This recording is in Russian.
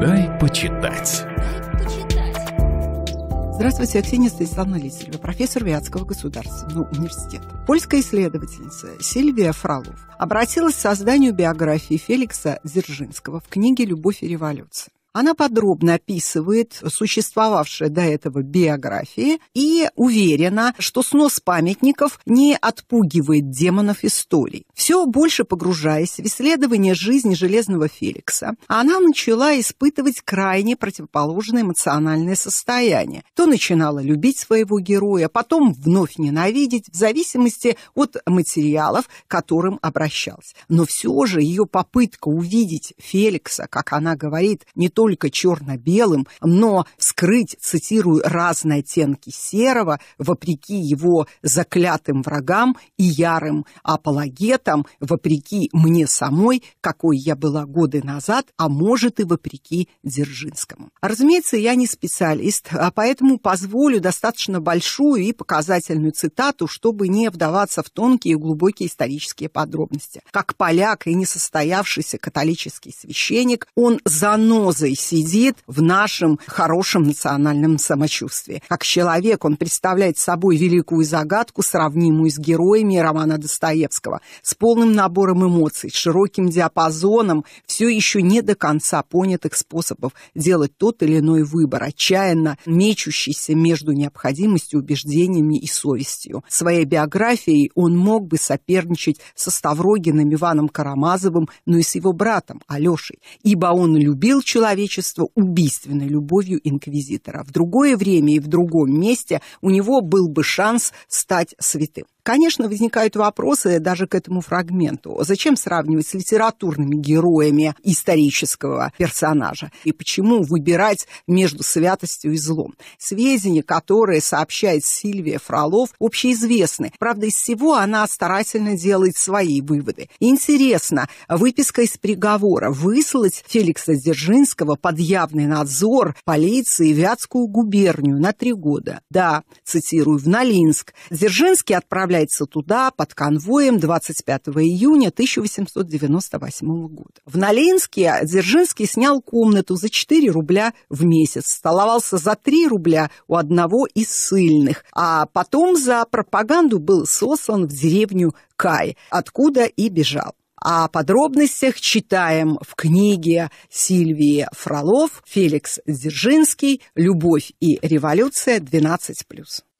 Дай почитать. Здравствуйте, Аксения Станиславовна Лисарева, профессор Вятского государственного университета. Польская исследовательница Сильвия Фролов обратилась к созданию биографии Феликса Дзержинского в книге «Любовь и революция». Она подробно описывает существовавшие до этого биографии и уверена, что снос памятников не отпугивает демонов истории. Все больше погружаясь в исследование жизни Железного Феликса, она начала испытывать крайне противоположное эмоциональное состояние. То начинала любить своего героя, потом вновь ненавидеть, в зависимости от материалов, к которым обращалась. Но все же ее попытка увидеть Феликса, как она говорит, не только черно-белым, но скрыть, цитирую, разные оттенки серого, вопреки его заклятым врагам и ярым апологетам, вопреки мне самой, какой я была годы назад, а может и вопреки Дзержинскому. Разумеется, я не специалист, а поэтому позволю достаточно большую и показательную цитату, чтобы не вдаваться в тонкие и глубокие исторические подробности. Как поляк и несостоявшийся католический священник, он занозой дозой сидит в нашем хорошем национальном самочувствии. Как человек он представляет собой великую загадку, сравнимую с героями романа Достоевского, с полным набором эмоций, широким диапазоном все еще не до конца понятых способов делать тот или иной выбор, отчаянно мечущийся между необходимостью, убеждениями и совестью. Своей биографией он мог бы соперничать со Ставрогиным Иваном Карамазовым, но ну и с его братом Алешей, ибо он любил человека, человечества убийственной любовью инквизитора. В другое время и в другом месте у него был бы шанс стать святым. Конечно, возникают вопросы даже к этому фрагменту. Зачем сравнивать с литературными героями исторического персонажа? И почему выбирать между святостью и злом? Сведения, которые сообщает Сильвия Фролов, общеизвестны. Правда, из всего она старательно делает свои выводы. Интересно, выписка из приговора выслать Феликса Дзержинского под явный надзор полиции Вятскую губернию на три года. Да, цитирую, в Налинск. Дзержинский отправляет отправляется туда под конвоем 25 июня 1898 года. В Ноленске Дзержинский снял комнату за 4 рубля в месяц, столовался за 3 рубля у одного из сыльных, а потом за пропаганду был сослан в деревню Кай, откуда и бежал. О подробностях читаем в книге Сильвии Фролов «Феликс Дзержинский. Любовь и революция 12+.»